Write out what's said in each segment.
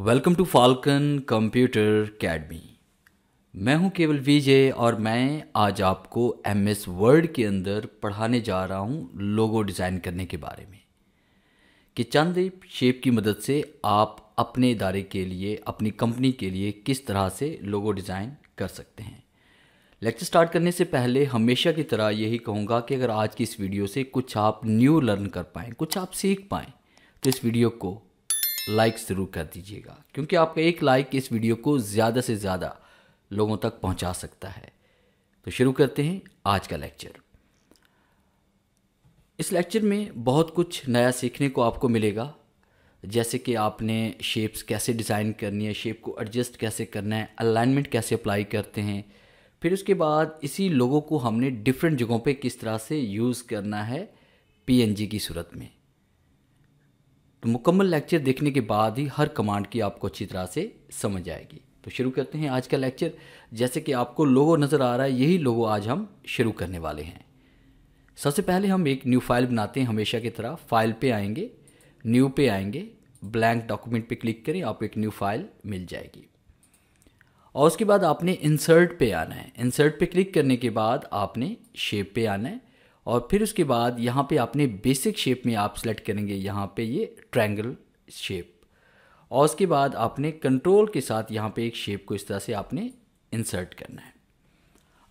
welcome to Falcon computer academy मैं हूं केवल विजय और मैं आज आपको एम एस वर्ड के अंदर पढ़ाने जा रहा हूं लोगो डिज़ाइन करने के बारे में कि चंद शेप की मदद से आप अपने इदारे के लिए अपनी कंपनी के लिए किस तरह से लोगो डिज़ाइन कर सकते हैं लेक्चर स्टार्ट करने से पहले हमेशा की तरह यही कहूँगा कि अगर आज की इस वीडियो से कुछ आप न्यू लर्न कर पाएँ कुछ आप सीख पाएँ तो इस वीडियो को लाइक ज़रूर कर दीजिएगा क्योंकि आपका एक लाइक इस वीडियो को ज़्यादा से ज़्यादा लोगों तक पहुंचा सकता है तो शुरू करते हैं आज का लेक्चर इस लेक्चर में बहुत कुछ नया सीखने को आपको मिलेगा जैसे कि आपने शेप्स कैसे डिज़ाइन करनी है शेप को एडजस्ट कैसे करना है अलाइनमेंट कैसे अप्लाई करते हैं फिर उसके बाद इसी लोगों को हमने डिफरेंट जगहों पे किस तरह से यूज़ करना है पीएनजी की सूरत में तो मुकम्मल लेक्चर देखने के बाद ही हर कमांड की आपको अच्छी तरह से समझ आएगी तो शुरू करते हैं आज का लेक्चर जैसे कि आपको लोगो नज़र आ रहा है यही लोगो आज हम शुरू करने वाले हैं सबसे पहले हम एक न्यू फाइल बनाते हैं हमेशा की तरह फाइल पे आएंगे न्यू पे आएंगे ब्लैंक डॉक्यूमेंट पे क्लिक करें आपको एक न्यू फाइल मिल जाएगी और उसके बाद आपने इंसर्ट पे आना है इंसर्ट पे क्लिक करने के बाद आपने शेप पे आना है और फिर उसके बाद यहाँ पे आपने बेसिक शेप में आप सेलेक्ट करेंगे यहाँ पे ये ट्रायंगल शेप और उसके बाद आपने कंट्रोल के साथ यहाँ पे एक शेप को इस तरह से आपने इंसर्ट करना है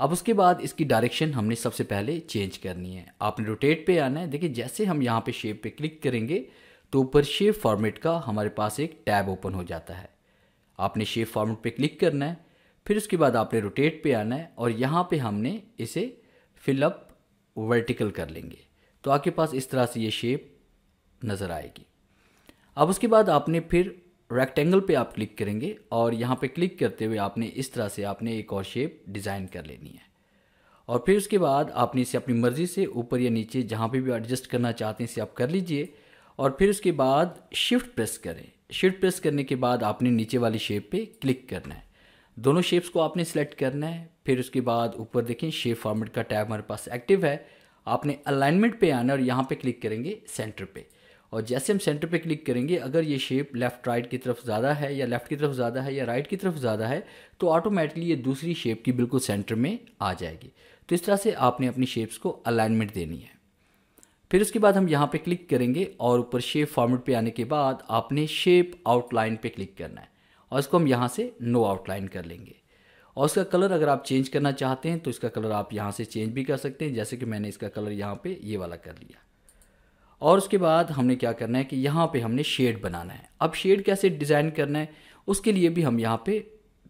अब उसके बाद इसकी डायरेक्शन हमने सबसे पहले चेंज करनी है आपने रोटेट पे आना है देखिए जैसे हम यहाँ पे शेप पे क्लिक करेंगे तो ऊपर शेप फॉर्मेट का हमारे पास एक टैब ओपन हो जाता है आपने शेप फॉर्मेट पे क्लिक करना है फिर उसके बाद आपने रोटेट पे आना है और यहाँ पे हमने इसे फिलअप वर्टिकल कर लेंगे तो आपके पास इस तरह से ये शेप नज़र आएगी अब उसके बाद आपने फिर रेक्टेंगल पे आप क्लिक करेंगे और यहाँ पे क्लिक करते हुए आपने इस तरह से आपने एक और शेप डिज़ाइन कर लेनी है और फिर उसके बाद आपने इसे अपनी मर्ज़ी से ऊपर या नीचे जहाँ पे भी एडजस्ट करना चाहते हैं इसे आप कर लीजिए और फिर उसके बाद शिफ्ट प्रेस करें शिफ्ट प्रेस करने के बाद आपने नीचे वाली शेप पे क्लिक करना है दोनों शेप्स को आपने सेलेक्ट करना है फिर उसके बाद ऊपर देखें शेप फॉर्मेट का टैब हमारे पास एक्टिव है आपने अलाइनमेंट पे आना और यहाँ पे क्लिक करेंगे सेंटर पे और जैसे हम सेंटर पे क्लिक करेंगे अगर ये शेप लेफ़्ट राइट की तरफ ज़्यादा है या लेफ़्ट की तरफ ज़्यादा है या राइट की तरफ ज़्यादा है तो ऑटोमेटिकली ये दूसरी शेप की बिल्कुल सेंटर में आ जाएगी तो इस तरह से आपने अपनी शेप्स को अलाइनमेंट देनी है फिर उसके बाद हम यहाँ पे क्लिक करेंगे और ऊपर शेप फॉर्मेट पे आने के बाद आपने शेप आउटलाइन पे क्लिक करना है और इसको हम यहाँ से नो आउटलाइन कर लेंगे और इसका कलर अगर आप चेंज करना चाहते हैं तो इसका कलर आप यहाँ से चेंज भी कर सकते हैं जैसे कि मैंने इसका कलर यहाँ पे ये वाला कर लिया और उसके बाद हमने क्या करना है कि यहाँ पे हमने शेड बनाना है अब शेड कैसे डिज़ाइन करना है उसके लिए भी हम यहाँ पे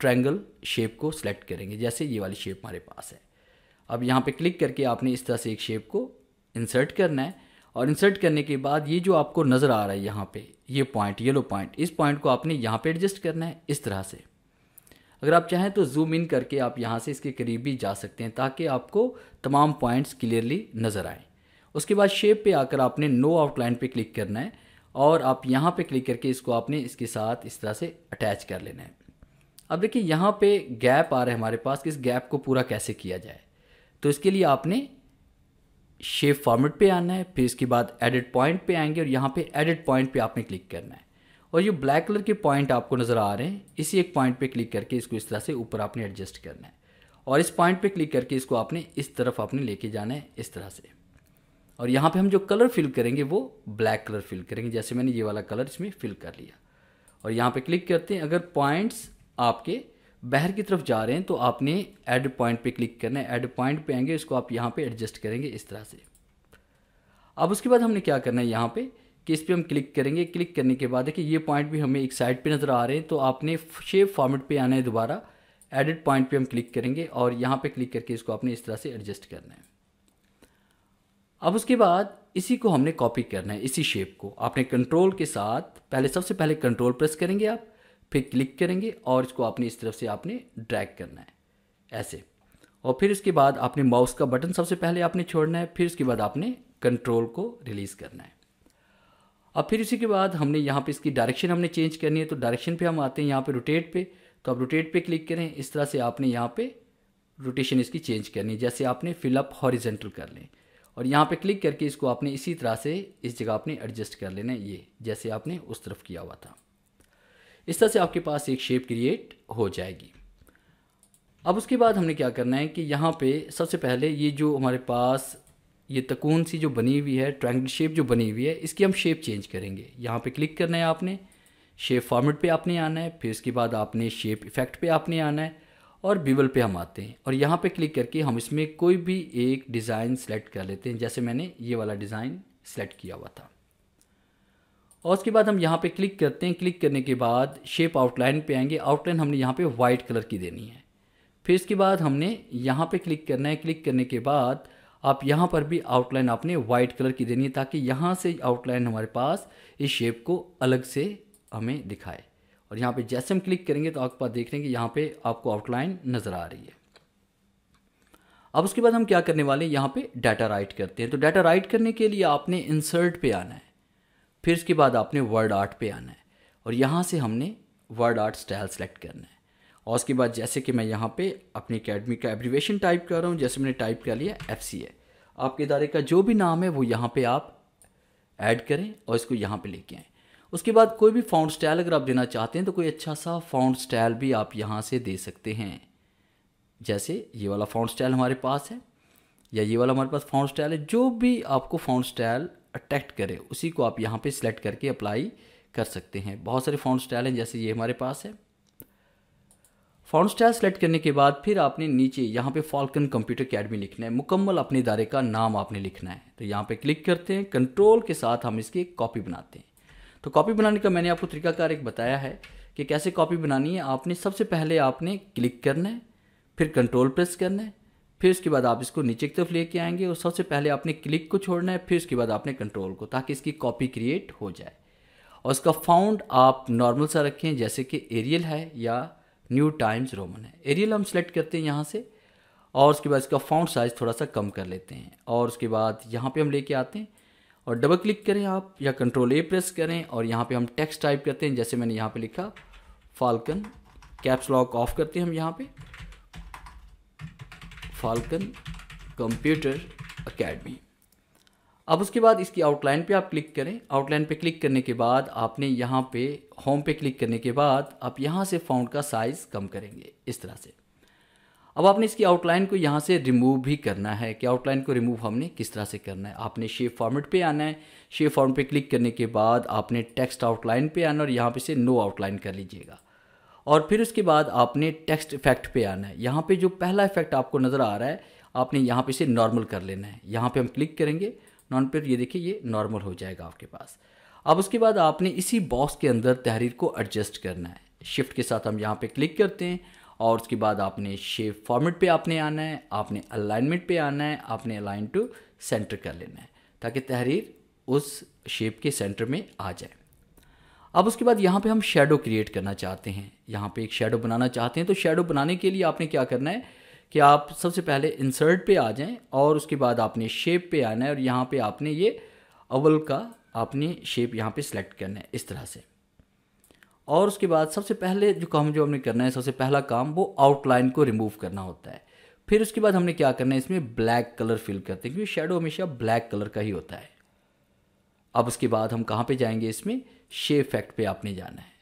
ट्रायंगल शेप को सिलेक्ट करेंगे जैसे ये वाली शेप हमारे पास है अब यहाँ पे क्लिक करके आपने इस तरह से एक शेप को इंसर्ट करना है और इंसर्ट करने के बाद ये जो आपको नज़र आ रहा है यहाँ पे ये पॉइंट येलो पॉइंट इस पॉइंट को आपने यहाँ पे एडजस्ट करना है इस तरह से अगर आप चाहें तो जूम इन करके आप यहाँ से इसके करीब भी जा सकते हैं ताकि आपको तमाम पॉइंट्स क्लियरली नज़र आएँ उसके बाद शेप पे आकर आपने नो आउटलाइन पे क्लिक करना है और आप यहाँ पे क्लिक करके इसको आपने इसके साथ इस तरह से अटैच कर लेना है अब देखिए यहाँ पे गैप आ रहा है हमारे पास कि इस गैप को पूरा कैसे किया जाए तो इसके लिए आपने शेप फॉर्मेट पे आना है फिर इसके बाद एडिट पॉइंट पे आएंगे और यहाँ पे एडिट पॉइंट पे आपने क्लिक करना है और ये ब्लैक कलर के पॉइंट आपको नज़र आ रहे हैं इसी एक पॉइंट पे क्लिक करके इसको इस तरह से ऊपर आपने एडजस्ट करना है और इस पॉइंट पे क्लिक करके इसको आपने इस तरफ आपने लेके जाना है इस तरह से और यहाँ पे हम जो कलर फिल करेंगे वो ब्लैक कलर फिल करेंगे जैसे मैंने ये वाला कलर इसमें फिल कर लिया और यहाँ पर क्लिक करते हैं अगर पॉइंट्स आपके बाहर की तरफ जा रहे हैं तो आपने एड पॉइंट पर क्लिक करना है एड पॉइंट पर आएंगे इसको आप यहाँ पर एडजस्ट करेंगे इस तरह से अब उसके बाद हमने क्या करना है यहाँ पर कि इस पर हम क्लिक करेंगे क्लिक करने के बाद देखिए ये पॉइंट भी हमें एक साइड पे नज़र आ रहे हैं तो आपने शेप फॉर्मेट पे आना है दोबारा एडिट पॉइंट पे हम क्लिक करेंगे और यहाँ पे क्लिक करके इसको आपने इस तरह से एडजस्ट करना है अब उसके बाद इसी को हमने कॉपी करना है इसी शेप को आपने कंट्रोल के साथ पहले सबसे पहले कंट्रोल प्रेस करेंगे आप फिर क्लिक करेंगे और इसको आपने इस तरफ से आपने ड्रैग करना है ऐसे और फिर इसके बाद आपने माउस का बटन सबसे पहले आपने छोड़ना है फिर इसके बाद आपने कंट्रोल को रिलीज़ करना है अब फिर इसी के बाद हमने यहाँ पे इसकी डायरेक्शन हमने चेंज करनी है तो डायरेक्शन पे हम आते हैं यहाँ पे रोटेट पे तो आप रोटेट पे क्लिक करें इस तरह से आपने यहाँ पे रोटेशन इसकी चेंज करनी है जैसे आपने फिलअप हॉरिजेंटल कर लें और यहाँ पे क्लिक करके इसको आपने इसी तरह से इस जगह आपने एडजस्ट कर लेना है ये जैसे आपने उस तरफ किया हुआ था इस तरह से आपके पास एक शेप क्रिएट हो जाएगी अब उसके बाद हमने क्या करना है कि यहाँ पे सबसे पहले ये जो हमारे पास ये तकून सी जो बनी हुई है ट्रैंगल शेप जो बनी हुई है इसकी हम शेप चेंज करेंगे यहाँ पे क्लिक करना है आपने शेप फॉर्मेट पे आपने आना है फिर इसके बाद आपने शेप इफेक्ट पे आपने आना है और बीवल पे हम आते हैं और यहाँ पे क्लिक करके हम इसमें कोई भी एक डिज़ाइन सेलेक्ट कर लेते हैं जैसे मैंने ये वाला डिज़ाइन सेलेक्ट किया हुआ था और उसके बाद हम यहाँ पर क्लिक करते हैं क्लिक करने के बाद शेप आउटलाइन पर आएंगे आउटलाइन हमने यहाँ पर वाइट कलर की देनी है फिर इसके बाद हमने यहाँ पर क्लिक करना है क्लिक करने के बाद आप यहाँ पर भी आउटलाइन आपने वाइट कलर की देनी है ताकि यहाँ से आउटलाइन हमारे पास इस शेप को अलग से हमें दिखाए और यहाँ पे जैसे हम क्लिक करेंगे तो आप पास देख रहे हैं कि यहाँ पे आपको आउटलाइन नज़र आ रही है अब उसके बाद हम क्या करने वाले हैं यहाँ पे डाटा राइट करते हैं तो डाटा राइट करने के लिए आपने इंसर्ट पे आना है फिर उसके बाद आपने वर्ड आर्ट पे आना है और यहाँ से हमने वर्ड आर्ट स्टाइल सेलेक्ट करना है और उसके बाद जैसे कि मैं यहाँ पे अपनी अकेडमी का एब्रीवेशन टाइप कर रहा हूँ जैसे मैंने टाइप कर लिया एफ सी ए आपके इदारे का जो भी नाम है वो यहाँ पे आप ऐड करें और इसको यहाँ पे लेके आएँ उसके बाद कोई भी फाउंड स्टाइल अगर आप देना चाहते हैं तो कोई अच्छा सा फाउंड स्टाइल भी आप यहाँ से दे सकते हैं जैसे ये वाला फाउंड स्टाइल हमारे पास है या ये वाला हमारे पास फाउंड स्टाइल है जो भी आपको फाउंड स्टाइल अट्रैक्ट करे उसी को आप यहाँ पे सिलेक्ट करके अप्लाई कर सकते हैं बहुत सारे फाउंड स्टाइल हैं जैसे ये हमारे पास है फाउंड स्टाइल सेलेक्ट करने के बाद फिर आपने नीचे यहाँ पे फॉल्कन कंप्यूटर अकेडमी लिखना है मुकम्मल अपने इदारे का नाम आपने लिखना है तो यहाँ पे क्लिक करते हैं कंट्रोल के साथ हम इसकी एक कॉपी बनाते हैं तो कॉपी बनाने का मैंने आपको तरीकाकार एक बताया है कि कैसे कॉपी बनानी है आपने सबसे पहले आपने क्लिक करना है फिर कंट्रोल प्रेस करना है फिर उसके बाद आप इसको नीचे की तरफ लेके आएंगे और सबसे पहले आपने क्लिक को छोड़ना है फिर उसके बाद आपने कंट्रोल को ताकि इसकी कॉपी क्रिएट हो जाए और इसका फाउंड आप नॉर्मल सा रखें जैसे कि एरियल है या न्यू टाइम्स रोमन है एरियल हम सेलेक्ट करते हैं यहाँ से और उसके बाद इसका फाउंड साइज़ थोड़ा सा कम कर लेते हैं और उसके बाद यहाँ पे हम लेके आते हैं और डबल क्लिक करें आप या कंट्रोल ए प्रेस करें और यहाँ पे हम टेक्स्ट टाइप करते हैं जैसे मैंने यहाँ पे लिखा फाल्कन कैप्स लॉक ऑफ करते हैं हम यहाँ पे फाल्कन कंप्यूटर अकेडमी अब उसके बाद इसकी आउटलाइन पे आप क्लिक करें आउटलाइन पे क्लिक करने के बाद आपने यहाँ पे होम पे क्लिक करने के बाद आप यहाँ से फाउंड का साइज़ कम करेंगे इस तरह से अब आपने इसकी आउटलाइन को यहाँ से रिमूव भी करना है कि आउटलाइन को रिमूव हमने किस तरह से करना है आपने शेप फॉर्मेट पे आना है शेप फॉर्मेट पे क्लिक करने के बाद आपने टेक्स्ट आउटलाइन पे आना और यहाँ पे से नो आउटलाइन कर लीजिएगा और फिर उसके बाद आपने टेक्स्ट इफेक्ट पे आना है यहाँ पे जो पहला इफेक्ट आपको नज़र आ रहा है आपने यहाँ पे से नॉर्मल कर लेना है यहाँ पे हम क्लिक करेंगे नॉन पेयर ये देखिए ये नॉर्मल हो जाएगा आपके पास अब उसके बाद आपने इसी बॉक्स के अंदर तहरीर को एडजस्ट करना है शिफ्ट के साथ हम यहाँ पे क्लिक करते हैं और उसके बाद आपने शेप फॉर्मेट पे आपने आना है आपने अलाइनमेंट पे आना है आपने अलाइन टू सेंटर कर लेना है ताकि तहरीर उस शेप के सेंटर में आ जाए अब उसके बाद यहाँ पे हम शेडो क्रिएट करना चाहते हैं यहाँ पे एक शेडो बनाना चाहते हैं तो शेडो बनाने के लिए आपने क्या करना है कि आप सबसे पहले इंसर्ट पे आ जाएं और उसके बाद आपने शेप पे आना है और यहाँ पे आपने ये अवल का आपने शेप यहाँ पे सिलेक्ट करना है इस तरह से और उसके बाद सबसे पहले जो काम जो हमने करना है सबसे पहला काम वो आउटलाइन को रिमूव करना होता है फिर उसके बाद हमने क्या करना है इसमें ब्लैक कलर फिल करते हैं क्योंकि शेडो हमेशा ब्लैक कलर का ही होता है अब उसके बाद हम कहाँ पे जाएंगे इसमें शेप फैक्ट पे आपने जाना है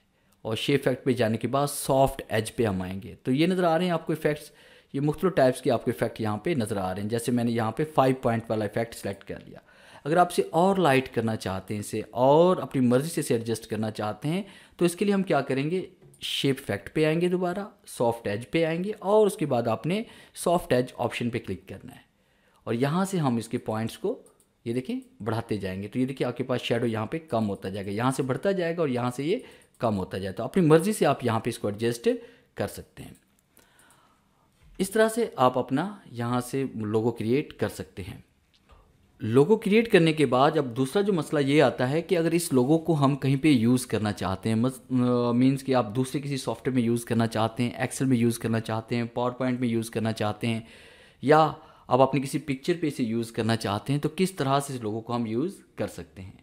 और शेप फैक्ट पे जाने के बाद सॉफ्ट एज पे हम आएंगे तो ये नज़र आ रहे हैं आपको इफेक्ट्स ये मुख्तु टाइप्स के आपको इफेक्ट यहाँ पे नज़र आ रहे हैं जैसे मैंने यहाँ पे फाइव पॉइंट वाला इफेक्ट सेलेक्ट कर लिया अगर आप इसे और लाइट करना चाहते हैं इसे और अपनी मर्ज़ी से इसे एडजस्ट करना चाहते हैं तो इसके लिए हम क्या करेंगे शेप इफेक्ट पे आएंगे दोबारा सॉफ्ट एज पे आएंगे और उसके बाद आपने सॉफ्ट एज ऑप्शन पे क्लिक करना है और यहाँ से हम इसके पॉइंट्स को ये देखें बढ़ाते जाएंगे तो ये देखिए आपके पास शेडो यहाँ पे कम होता जाएगा यहाँ से बढ़ता जाएगा और यहाँ से ये कम होता जाएगा तो अपनी मर्ज़ी से आप यहाँ पर इसको एडजस्ट कर सकते हैं इस तरह से आप अपना यहाँ से लोगो क्रिएट कर सकते हैं लोगो क्रिएट करने के बाद अब दूसरा जो मसला ये आता है कि अगर इस लोगो को हम कहीं पे यूज़ करना चाहते हैं मीन्स कि आप दूसरे किसी सॉफ्टवेयर में यूज़ करना चाहते हैं एक्सेल में यूज़ करना चाहते हैं पावर पॉइंट में यूज़ करना चाहते हैं या आप अपने किसी पिक्चर पे इसे यूज़ करना चाहते हैं तो किस तरह से इस लोगो को हम यूज़ कर सकते हैं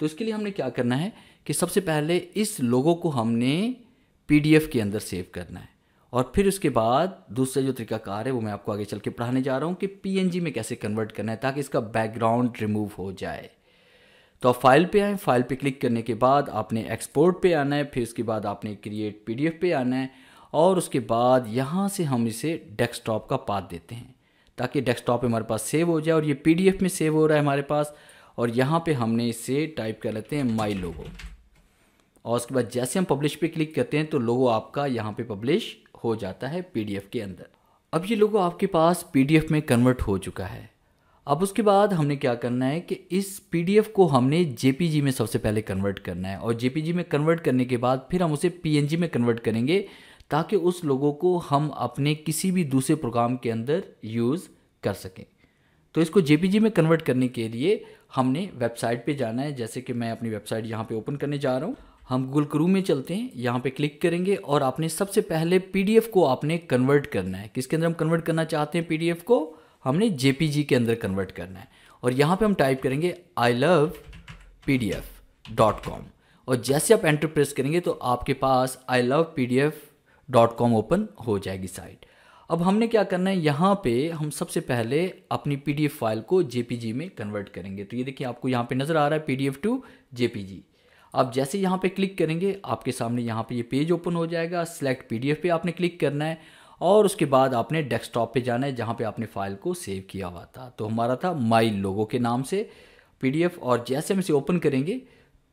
तो इसके लिए हमने क्या करना है कि सबसे पहले इस लोगो को हमने पी के अंदर सेव करना है और फिर उसके बाद दूसरा जो तरीकाकार है वो मैं आपको आगे चल के पढ़ाने जा रहा हूँ कि पी में कैसे कन्वर्ट करना है ताकि इसका बैकग्राउंड रिमूव हो जाए तो आप फाइल पे आए फाइल पे क्लिक करने के बाद आपने एक्सपोर्ट पे आना है फिर उसके बाद आपने क्रिएट पीडीएफ पे आना है और उसके बाद यहाँ से हम इसे डेस्कटॉप का पाथ देते हैं ताकि डेस्कटॉप हमारे पास सेव हो जाए और ये पीडीएफ में सेव हो रहा है हमारे पास और यहाँ पे हमने इसे टाइप कर लेते हैं माई लोगो और उसके बाद जैसे हम पब्लिश पे क्लिक करते हैं तो लोगो आपका यहाँ पे पब्लिश हो जाता है पी के अंदर अब ये लोगो आपके पास पी में कन्वर्ट हो चुका है अब उसके बाद हमने क्या करना है कि इस पी को हमने जेपीजी में सबसे पहले कन्वर्ट करना है और जेपीजी में कन्वर्ट करने के बाद फिर हम उसे पी में कन्वर्ट करेंगे ताकि उस लोगों को हम अपने किसी भी दूसरे प्रोग्राम के अंदर यूज़ कर सकें तो इसको जेपीजी में कन्वर्ट करने के लिए हमने वेबसाइट पे जाना है जैसे कि मैं अपनी वेबसाइट यहाँ पे ओपन करने जा रहा हूँ हम गूगल क्रू में चलते हैं यहाँ पे क्लिक करेंगे और आपने सबसे पहले पी को आपने कन्वर्ट करना है किसके अंदर हम कन्वर्ट करना चाहते हैं पी को हमने जे के अंदर कन्वर्ट करना है और यहाँ पे हम टाइप करेंगे I love P D F dot com और जैसे आप एंटर प्रेस करेंगे तो आपके पास I love P D F dot com open हो जाएगी साइट अब हमने क्या करना है यहाँ पे हम सबसे पहले अपनी पी डी एफ फाइल को जे पी जी में कन्वर्ट करेंगे तो ये देखिए आपको यहाँ पे नज़र आ रहा है P D F to J P G आप जैसे यहाँ पे क्लिक करेंगे आपके सामने यहाँ पे ये पेज ओपन हो जाएगा सिलेक्ट पीडीएफ पे आपने क्लिक करना है और उसके बाद आपने डेस्कटॉप पे जाना है जहाँ पे आपने फाइल को सेव किया हुआ था तो हमारा था माई लोगो के नाम से पी और जैसे हम इसे ओपन करेंगे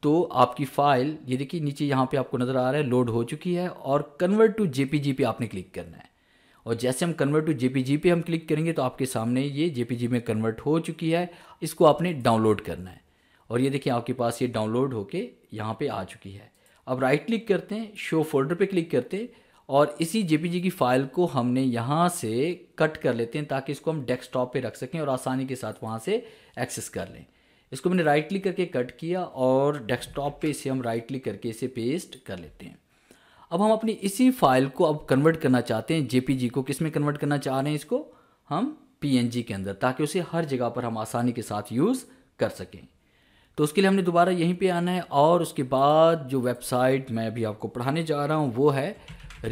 तो आपकी फ़ाइल ये देखिए नीचे यहाँ पर आपको नज़र आ रहा है लोड हो चुकी है और कन्वर्ट टू जे पे आपने क्लिक करना है और जैसे हम कन्वर्ट टू जेपीजी पे हम क्लिक करेंगे तो आपके सामने ये जेपीजी में कन्वर्ट हो चुकी है इसको आपने डाउनलोड करना है और ये देखिए आपके पास ये डाउनलोड होके यहाँ पे आ चुकी है अब राइट क्लिक करते हैं शो फोल्डर पे क्लिक करते हैं और इसी जे की फ़ाइल को हमने यहाँ से कट कर लेते हैं ताकि इसको हम डेस्कटॉप पे रख सकें और आसानी के साथ वहाँ से एक्सेस कर लें इसको मैंने राइट क्लिक करके कट किया और डेस्कटॉप पे इसे हम राइट क्लिक करके इसे पेस्ट कर लेते हैं अब हम अपनी इसी फाइल को अब कन्वर्ट करना चाहते हैं जे को किस में कन्वर्ट करना चाह रहे हैं इसको हम पी के अंदर ताकि उसे हर जगह पर हम आसानी के साथ यूज़ कर सकें तो उसके लिए हमने दोबारा यहीं पे आना है और उसके बाद जो वेबसाइट मैं अभी आपको पढ़ाने जा रहा हूँ वो है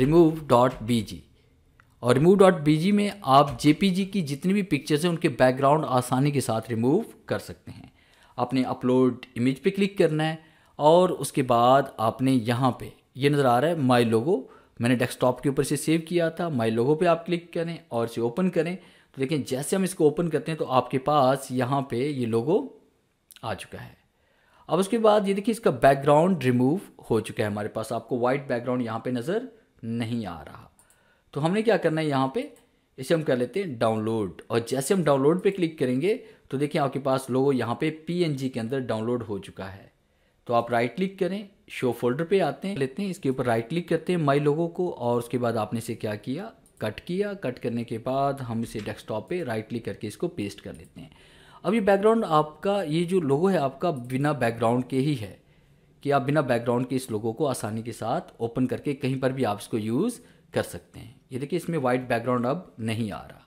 रिमूव डॉट बी जी और रिमूव डॉट बी जी में आप जे पी जी की जितनी भी पिक्चर्स हैं उनके बैकग्राउंड आसानी के साथ रिमूव कर सकते हैं आपने अपलोड इमेज पे क्लिक करना है और उसके बाद आपने यहाँ पे ये नज़र आ रहा है माई लोगो मैंने डेस्कटॉप के ऊपर से सेव किया था माई लोगो पे आप क्लिक करें और इसे ओपन करें तो देखें जैसे हम इसको ओपन करते हैं तो आपके पास यहाँ पे ये लोगो आ चुका है अब उसके बाद ये देखिए इसका बैकग्राउंड रिमूव हो चुका है हमारे पास आपको वाइट बैकग्राउंड यहाँ पे नज़र नहीं आ रहा तो हमने क्या करना है यहाँ पे इसे हम कर लेते हैं डाउनलोड और जैसे हम डाउनलोड पे क्लिक करेंगे तो देखिए आपके पास लोगो यहाँ पे पी के अंदर डाउनलोड हो चुका है तो आप राइट क्लिक करें शो फोल्डर पे आते हैं लेते हैं इसके ऊपर राइट क्लिक करते हैं माई लोगों को और उसके बाद आपने इसे क्या किया कट किया कट करने के बाद हम इसे डेस्कटॉप पे राइट क्लिक करके इसको पेस्ट कर लेते हैं अब ये बैकग्राउंड आपका ये जो लोगो है आपका बिना बैकग्राउंड के ही है कि आप बिना बैकग्राउंड के इस लोगो को आसानी के साथ ओपन करके कहीं पर भी आप इसको यूज़ कर सकते हैं ये देखिए इसमें वाइट बैकग्राउंड अब नहीं आ रहा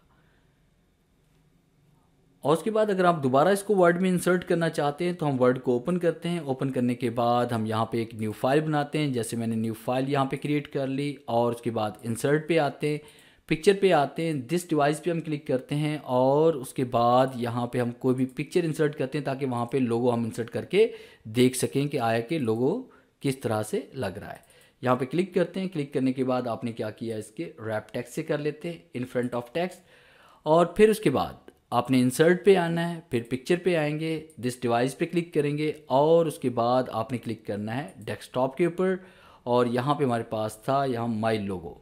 और उसके बाद अगर आप दोबारा इसको वर्ड में इंसर्ट करना चाहते हैं तो हम वर्ड को ओपन करते हैं ओपन करने के बाद हम यहाँ पे एक न्यू फाइल बनाते हैं जैसे मैंने न्यू फाइल यहाँ पे क्रिएट कर ली और उसके बाद इंसर्ट पे आते हैं पिक्चर पे आते हैं दिस डिवाइस पे हम क्लिक करते हैं और उसके बाद यहाँ पे हम कोई भी पिक्चर इंसर्ट करते हैं ताकि वहाँ पे लोगो हम इंसर्ट करके देख सकें कि आया के लोगो किस तरह से लग रहा है यहाँ पे क्लिक करते हैं क्लिक करने के बाद आपने क्या किया इसके रैप टैक्स से कर लेते हैं इन फ्रंट ऑफ टैक्स और फिर उसके बाद आपने इंसर्ट पे आना है फिर पिक्चर पे आएंगे दिस डिवाइस पे क्लिक करेंगे और उसके बाद आपने क्लिक करना है डेस्कटॉप के ऊपर और यहाँ पे हमारे पास था यहाँ माई लोगो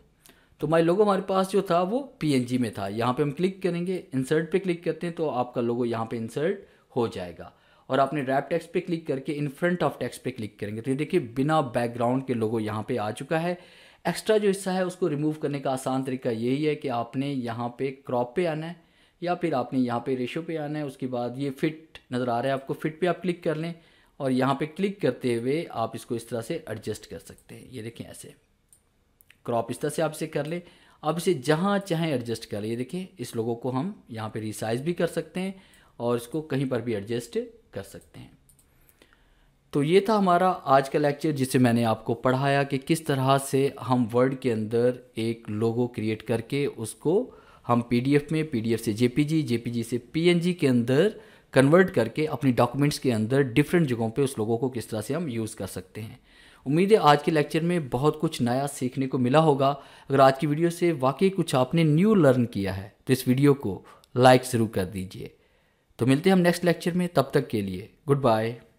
तो माई लोगो हमारे पास जो था वो पी में था यहाँ पे हम क्लिक करेंगे इंसर्ट पे क्लिक करते हैं तो आपका लोगो यहाँ पे इंसर्ट हो जाएगा और आपने रैप टैक्स पे क्लिक करके इन फ्रंट ऑफ टैक्स पे क्लिक करेंगे तो ये देखिए बिना बैकग्राउंड के लोगो यहाँ पे आ चुका है एक्स्ट्रा जो हिस्सा है उसको रिमूव करने का आसान तरीका यही है कि आपने यहाँ पे क्रॉप पे आना है या फिर आपने यहाँ पे रेशो पे आना है उसके बाद ये फिट नज़र आ रहा है आपको फिट पे आप क्लिक कर लें और यहाँ पे क्लिक करते हुए आप इसको इस तरह से एडजस्ट कर सकते हैं ये देखें ऐसे क्रॉप इस तरह से आपसे कर ले अब इसे जहाँ चाहें एडजस्ट कर ले देखिए इस लोगों को हम यहाँ पे रिसाइज भी कर सकते हैं और इसको कहीं पर भी एडजस्ट कर सकते हैं तो ये था हमारा आज का लेक्चर जिसे मैंने आपको पढ़ाया कि किस तरह से हम वर्ड के अंदर एक लोगो क्रिएट करके उसको हम पीडीएफ में पीडीएफ से जेपीजी जेपीजी से पीएनजी के अंदर कन्वर्ट करके अपनी डॉक्यूमेंट्स के अंदर डिफरेंट जगहों पे उस लोगों को किस तरह से हम यूज़ कर सकते हैं उम्मीद है आज के लेक्चर में बहुत कुछ नया सीखने को मिला होगा अगर आज की वीडियो से वाकई कुछ आपने न्यू लर्न किया है तो इस वीडियो को लाइक ज़रूर कर दीजिए तो मिलते हैं हम नेक्स्ट लेक्चर में तब तक के लिए गुड बाय